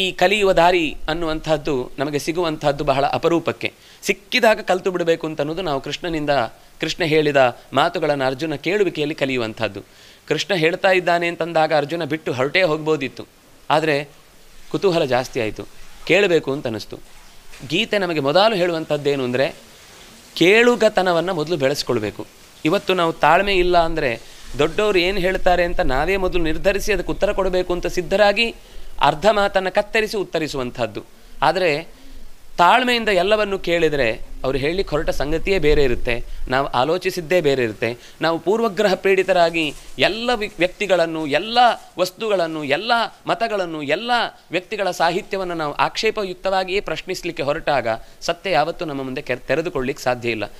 ಈ ಕಲಿಯುವ ದಾರಿ ಅನ್ನುವಂಥದ್ದು ನಮಗೆ ಸಿಗುವಂಥದ್ದು ಬಹಳ ಅಪರೂಪಕ್ಕೆ ಸಿಕ್ಕಿದಾಗ ಕಲಿತು ಬಿಡಬೇಕು ಅಂತ ಅನ್ನೋದು ನಾವು ಕೃಷ್ಣನಿಂದ ಕೃಷ್ಣ ಹೇಳಿದ ಮಾತುಗಳನ್ನು ಅರ್ಜುನ ಕೇಳುವಿಕೆಯಲ್ಲಿ ಕಲಿಯುವಂಥದ್ದು ಕೃಷ್ಣ ಹೇಳ್ತಾ ಇದ್ದಾನೆ ಅಂತಂದಾಗ ಅರ್ಜುನ ಬಿಟ್ಟು ಹೊರಟೇ ಹೋಗ್ಬೋದಿತ್ತು ಆದರೆ ಕುತೂಹಲ ಜಾಸ್ತಿ ಆಯಿತು ಕೇಳಬೇಕು ಅಂತ ಅನ್ನಿಸ್ತು ಗೀತೆ ನಮಗೆ ಮೊದಲು ಹೇಳುವಂಥದ್ದೇನು ಅಂದರೆ ಕೇಳುಗತನವನ್ನು ಮೊದಲು ಬೆಳೆಸ್ಕೊಳ್ಬೇಕು ಇವತ್ತು ನಾವು ತಾಳ್ಮೆ ಇಲ್ಲ ಅಂದರೆ ದೊಡ್ಡವರು ಏನು ಹೇಳ್ತಾರೆ ಅಂತ ನಾವೇ ಮೊದಲು ನಿರ್ಧರಿಸಿ ಅದಕ್ಕೆ ಉತ್ತರ ಕೊಡಬೇಕು ಅಂತ ಸಿದ್ಧರಾಗಿ ಅರ್ಧ ಮಾತನ್ನು ಕತ್ತರಿಸಿ ಉತ್ತರಿಸುವಂಥದ್ದು ಆದರೆ ತಾಳ್ಮೆಯಿಂದ ಎಲ್ಲವನ್ನು ಕೇಳಿದರೆ ಅವರು ಹೇಳಲಿಕ್ಕೆ ಹೊರಟ ಸಂಗತಿಯೇ ಬೇರೆ ಇರುತ್ತೆ ನಾವು ಆಲೋಚಿಸಿದ್ದೇ ಬೇರೆ ಇರುತ್ತೆ ನಾವು ಪೂರ್ವಗ್ರಹ ಪೀಡಿತರಾಗಿ ಎಲ್ಲ ವ್ಯಕ್ತಿಗಳನ್ನು ಎಲ್ಲ ವಸ್ತುಗಳನ್ನು ಎಲ್ಲ ಮತಗಳನ್ನು ಎಲ್ಲ ವ್ಯಕ್ತಿಗಳ ಸಾಹಿತ್ಯವನ್ನು ನಾವು ಆಕ್ಷೇಪಯುಕ್ತವಾಗಿಯೇ ಪ್ರಶ್ನಿಸಲಿಕ್ಕೆ ಹೊರಟಾಗ ಸತ್ಯ ಯಾವತ್ತೂ ನಮ್ಮ ಮುಂದೆ ತೆರೆದುಕೊಳ್ಳಿಕ್ಕೆ ಸಾಧ್ಯ ಇಲ್ಲ